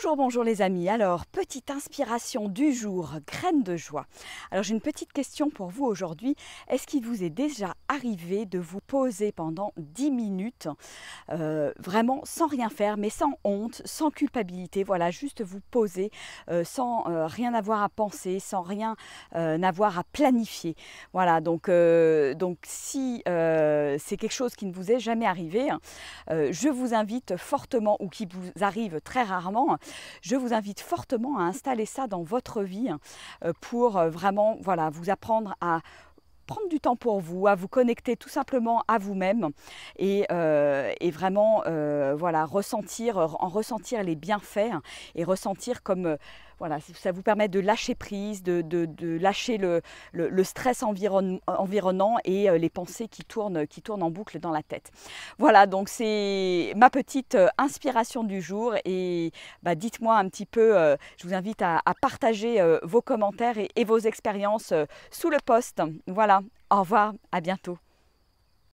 Bonjour, bonjour les amis. Alors, petite inspiration du jour, graine de joie. Alors, j'ai une petite question pour vous aujourd'hui. Est-ce qu'il vous est déjà arrivé de vous poser pendant 10 minutes, euh, vraiment sans rien faire, mais sans honte, sans culpabilité Voilà, juste vous poser euh, sans euh, rien avoir à penser, sans rien avoir à planifier. Voilà, donc, donc si c'est quelque chose qui ne vous est jamais arrivé, hein, je vous invite fortement, ou qui vous arrive très rarement, je vous invite fortement à installer ça dans votre vie hein, euh, pour euh, vraiment voilà, vous apprendre à prendre du temps pour vous, à vous connecter tout simplement à vous-même et, euh, vraiment euh, voilà, ressentir, en ressentir les bienfaits et ressentir comme euh, voilà, ça vous permet de lâcher prise, de, lâcher le, stress environnant et les pensées qui tournent, qui tournent en boucle dans la tête. Voilà, donc c'est ma petite inspiration du jour et bah, dites-moi un petit peu, je vous invite à, partager vos commentaires et, vos expériences sous le poste, Voilà au revoir, à bientôt.